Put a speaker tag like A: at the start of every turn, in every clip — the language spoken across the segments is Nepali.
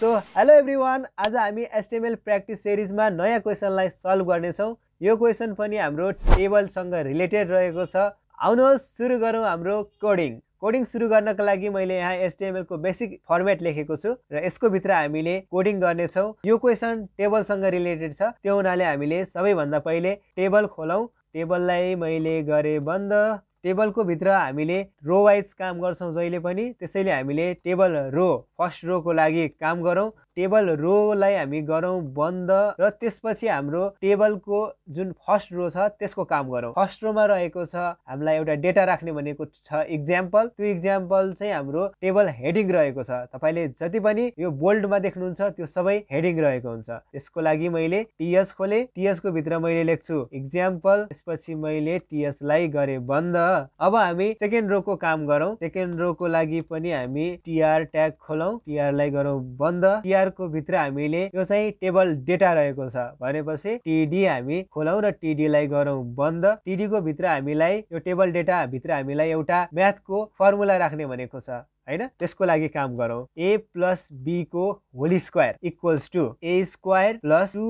A: सो हेलो एभ्री वान आज हामी एसटिएमएल प्र्याक्टिस सिरिजमा नयाँ क्वेसनलाई सल्भ गर्नेछौँ यो क्वेसन पनि हाम्रो टेबलसँग रिलेटेड रहेको छ आउनुहोस् सुरु गरौँ हाम्रो कोडिङ कोडिङ सुरु गर्नको लागि मैले यहाँ एसटिएमएलको बेसिक फर्मेट लेखेको छु र यसको भित्र हामीले कोडिङ गर्नेछौँ यो क्वेसन टेबलसँग रिलेटेड छ त्यो हुनाले हामीले सबैभन्दा पहिले टेबल खोलौँ टेबललाई मैले गरेँ बन्द टेबलको भित्र हामीले रो वाइज काम गर्छौँ जहिले पनि त्यसैले हामीले टेबल रो फर्स्ट रोको लागि काम गरौँ टेबल रोलाई हामी गरौँ बन्द र त्यसपछि हाम्रो टेबलको जुन फर्स्ट रो छ त्यसको काम गरौँ फर्स्ट रोमा रहेको छ हामीलाई एउटा डेटा राख्ने भनेको छ इक्जाम्पल त्यो इक्जाम्पल चाहिँ हाम्रो टेबल हेडिङ रहेको छ तपाईँले जति पनि यो बोल्डमा देख्नुहुन्छ त्यो सबै हेडिङ रहेको हुन्छ त्यसको लागि मैले टिएस खोले टिएसको भित्र मैले लेख्छु इक्जाम्पल त्यसपछि मैले टिएसलाई गरेँ बन्द अब हामी सेकेन्ड रो को काम गरौ सेकेन्ड रो को लागि पनि हामी टिआर ट्याग खोलौँ टिआरलाई गरौँ बन्द टिआर को भित्र हामीले यो चाहिँ टेबल डेटा रहेको छ भनेपछि टिडी हामी खोलौँ र टिडीलाई गरौँ बन्द टिडीको भित्र हामीलाई यो टेबल डेटा भित्र हामीलाई एउटा म्याथको फर्मुला राख्ने भनेको छ होइन त्यसको लागि काम गरौँ ए प्लस बीको whole square equals to A square plus two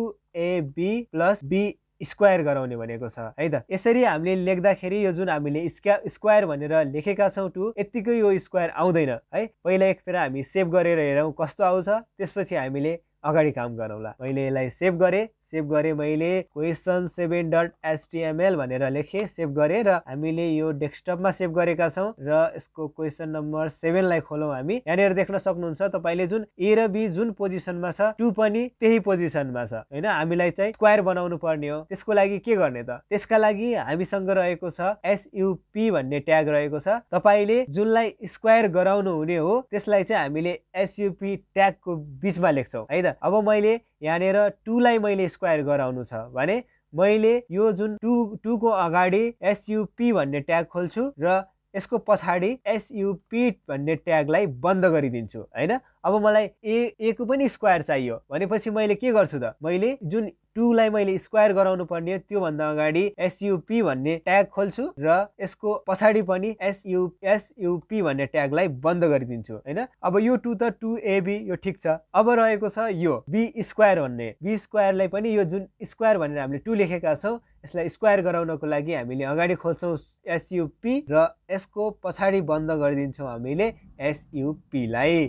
A: AB plus B square गराउने भनेको छ है त यसरी हामीले लेख्दाखेरि यो जुन हामीले स्क्या स्क्वायर भनेर लेखेका छौँ टु यत्तिकै यो स्क्वायर आउँदैन है पहिला एकतिर हामी सेभ गरेर हेरौँ कस्तो आउँछ त्यसपछि हामीले अगाडि काम गरौँला मैले यसलाई सेभ गरेँ सेभ गरेँ मैले क्वेसन सेभेन डट एचटिएमएल भनेर लेखेँ सेभ गरेँ र हामीले यो डेस्कटपमा सेभ गरेका छौँ र यसको क्वेसन नम्बर सेभेनलाई खोलौँ हामी यहाँनिर देख्न सक्नुहुन्छ तपाईँले जुन ए र बी जुन पोजिसनमा छ टु पनि त्यही पोजिसनमा छ होइन हामीलाई चाहिँ स्क्वायर बनाउनु पर्ने हो त्यसको लागि के गर्ने त त्यसका लागि हामीसँग रहेको छ एसयुपी भन्ने ट्याग रहेको छ तपाईँले जुनलाई स्क्वायर गराउनु हुने हो त्यसलाई चाहिँ हामीले एसयुपी ट्यागको बिचमा लेख्छौँ है त अब मैले यहाँनिर टुलाई मैले स्क्वायर गराउनु छ भने मैले यो जुन टु टुको अगाडि एसयुपी भन्ने ट्याग खोल्छु र यसको पछाडि एसयुपी भन्ने ट्यागलाई बन्द गरिदिन्छु होइन अब मलाई ए ए पनि स्क्वायर चाहियो भनेपछि मैले के गर्छु त मैले जुन टूलाई मैले स्क्वायर गराउनु पर्ने त्योभन्दा अगाडि एसयुपी भन्ने ट्याग खोल्छु र यसको पछाडि पनि एसयु एसयुपी भन्ने ट्यागलाई बन्द गरिदिन्छु होइन अब यो टु त टु एबी यो ठिक छ अब रहेको छ यो बी स्क्वायर भन्ने बी स्क्वायरलाई पनि यो जुन स्क्वायर भनेर हामीले टु लेखेका छौँ यसलाई स्क्वायर गराउनको लागि हामीले अगाडि खोल्छौँ एसयुपी र यसको पछाडि बन्द गरिदिन्छौँ हामीले एसयुपीलाई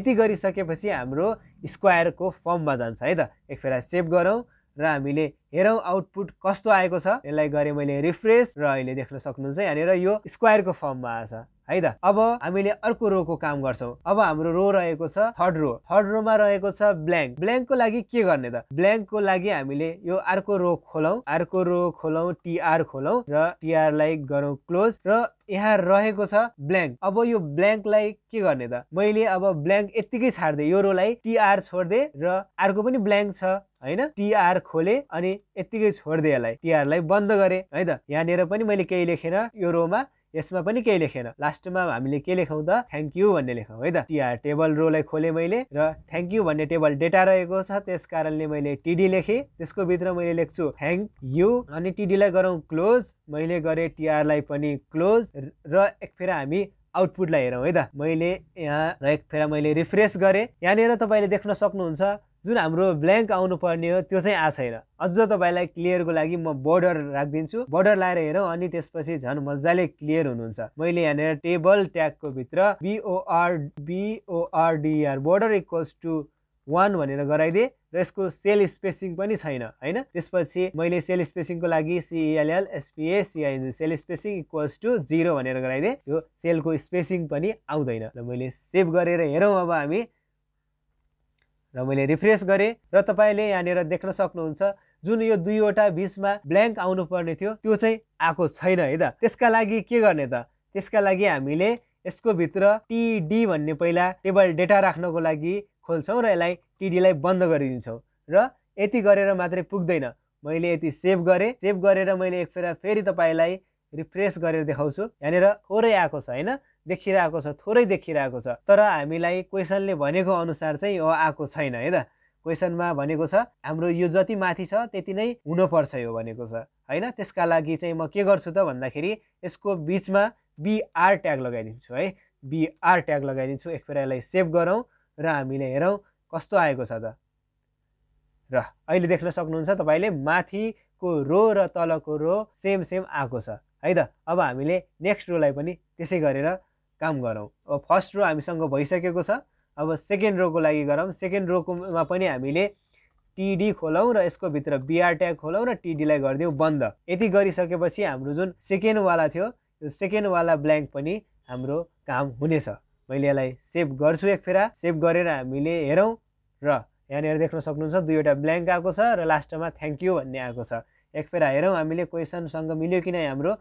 A: यति गरिसकेपछि हाम्रो स्क्वायरको फर्ममा जान्छ है त एक फेरा सेभ गरौँ र हामीले हेरौँ आउटपुट कस्तो आएको छ यसलाई गरेँ मैले रिफ्रेस र अहिले देख्न सक्नुहुन्छ यहाँनिर यो स्क्वायरको फर्ममा आएछ है त अब हामीले अर्को रोको काम गर्छौँ अब हाम्रो रो रहेको छ थर्ड रो थर्ड रोमा रहेको छ ब्ल्याङ्क ब्ल्याङ्कको लागि के गर्ने त ब्ल्याङ्कको लागि हामीले यो अर्को रो खोलौँ अर्को रो खोलौँ टिआर खोलौँ र टिआरलाई गरौँ क्लोज र यहाँ रहेको छ ब्ल्याङ्क अब यो ब्ल्याङ्कलाई के गर्ने त मैले अब ब्ल्याङ्क यत्तिकै छाड्दे यो रोलाई टिआर छोड्दै र अर्को पनि ब्ल्याङ्क छ होइन टिआर खोले अनि यत्तिकै छोडिदिएँ यसलाई टिआरलाई बन्द गरेँ है त यहाँनिर पनि मैले केही लेखेन यो रोमा यसमा पनि केही लेखेन लास्टमा हामीले के लेखौँ त थ्याङ्क यू भन्ने लेखौँ है त टिआर टेबल रोलाई खोलेँ मैले र थ्याङ्क यू भन्ने टेबल डेटा रहेको छ त्यस कारणले मैले टिडी लेखेँ त्यसको भित्र मैले लेख्छु थ्याङ्क यू अनि टिडीलाई गरौँ क्लोज मैले गरेँ टिआरलाई पनि क्लोज र एक फेर हामी आउटपुटलाई हेरौँ है त मैले यहाँ र एक फेर मैले रिफ्रेस गरेँ यहाँनिर तपाईँले देख्न सक्नुहुन्छ जुन हाम्रो ब्ल्याङ्क आउनुपर्ने हो त्यो चाहिँ आएको छैन अझ तपाईँलाई क्लियरको लागि म बोर्डर राखिदिन्छु बोर्डर लाएर हेरौँ अनि त्यसपछि झन् मजाले क्लियर हुनुहुन्छ मैले यहाँनिर टेबल ट्यागको भित्र B O R B O R D R border equals to one भनेर गराइदिएँ र यसको सेल स्पेसिङ पनि छैन होइन त्यसपछि मैले सेल स्पेसिङको लागि C E L L S P A C I N G cell spacing equals to zero भनेर गराइदिएँ यो सेलको स्पेसिङ पनि आउँदैन र मैले सेभ गरेर हेरौँ अब हामी र मैले रिफ्रेस गरेँ र तपाईँले यहाँनिर देख्न सक्नुहुन्छ जुन यो दुईवटा बिचमा ब्ल्याङ्क आउनुपर्ने थियो त्यो चाहिँ आएको छैन है त त्यसका लागि के गर्ने त त्यसका लागि हामीले यसको भित्र टिडी भन्ने पहिला टेबल डेटा राख्नको लागि खोल्छौँ र यसलाई टिडीलाई बन्द गरिदिन्छौँ र यति गरेर मात्रै पुग्दैन मैले यति सेभ गरेँ सेभ गरेर मैले एक फेरि तपाईँलाई रिफ्रेस गरेर देखाउँछु यहाँनिर थोरै आएको छ होइन देखिरहेको छ थोरै देखिरहेको छ तर हामीलाई क्वेसनले भनेको अनुसार चाहिँ यो आएको छैन है त क्वेसनमा भनेको छ हाम्रो यो जति माथि छ त्यति नै हुनुपर्छ यो भनेको छ होइन त्यसका लागि चाहिँ म के गर्छु त भन्दाखेरि यसको बिचमा बिआर ट्याग लगाइदिन्छु है बिआर ट्याग लगाइदिन्छु एकखेर यसलाई सेभ गरौँ र हामीले हेरौँ कस्तो आएको छ त र अहिले देख्न सक्नुहुन्छ तपाईँले माथिको रो र तलको रो सेम सेम आएको छ है त अब हामीले नेक्स्ट रोलाई पनि त्यसै गरेर काम गरौँ अब फर्स्ट रो हामीसँग भइसकेको छ अब सेकेन्ड रोको लागि गरौँ सेकेन्ड रोकोमा पनि हामीले टिडी खोलौँ र यसको भित्र बिआर ट्याग खोलौँ र टिडीलाई गरिदिउँ बन्द यति गरिसकेपछि हाम्रो जुन सेकेन्डवाला थियो त्यो सेकेन्डवाला ब्ल्याङ्क पनि हाम्रो काम हुनेछ मैले यसलाई सेभ गर्छु एक फेरा सेभ गरेर हामीले हेरौँ र यहाँनिर देख्न सक्नुहुन्छ दुईवटा ब्ल्याङ्क आएको छ र लास्टमा थ्याङ्क यू भन्ने आएको छ एकफेरा फेरा हेरौँ हामीले क्वेसनसँग मिल्यो कि नै हाम्रो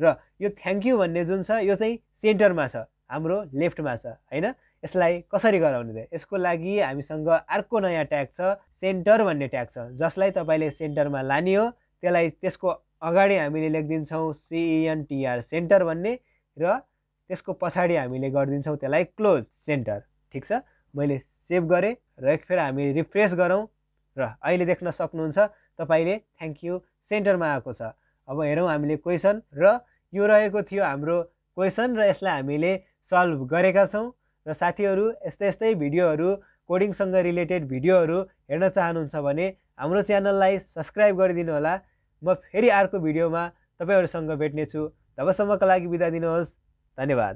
A: र यो थ्याङ्क यू भन्ने जुन छ यो चाहिँ सेन्टरमा छ हाम्रो लेफ्टमा छ होइन यसलाई कसरी गराउने त यसको लागि हामीसँग अर्को नयाँ ट्याग छ सेन्टर भन्ने ट्याग छ जसलाई तपाईँले सेन्टरमा लाने हो त्यसलाई त्यसको अगाडि हामीले लेखिदिन्छौँ सिइएनटिआर सेन्टर e भन्ने र त्यसको पछाडि हामीले गरिदिन्छौँ त्यसलाई क्लोज सेन्टर ठिक छ मैले सेभ गरेँ र फेर हामी रिफ्रेस गरौँ र अहिले देख्न सक्नुहुन्छ तपाईँले थ्याङ्क यू सेन्टरमा आएको छ अब हेरौँ हामीले क्वेसन र यो रहेको थियो हाम्रो क्वेसन र यसलाई हामीले सल्भ गरेका छौँ र साथीहरू यस्तै यस्तै भिडियोहरू कोडिङसँग रिलेटेड भिडियोहरू हेर्न चाहनुहुन्छ भने हाम्रो च्यानललाई सब्सक्राइब गरिदिनु होला म फेरि अर्को भिडियोमा तपाईँहरूसँग भेट्नेछु तबसम्मका लागि बिदा दिनुहोस् धन्यवाद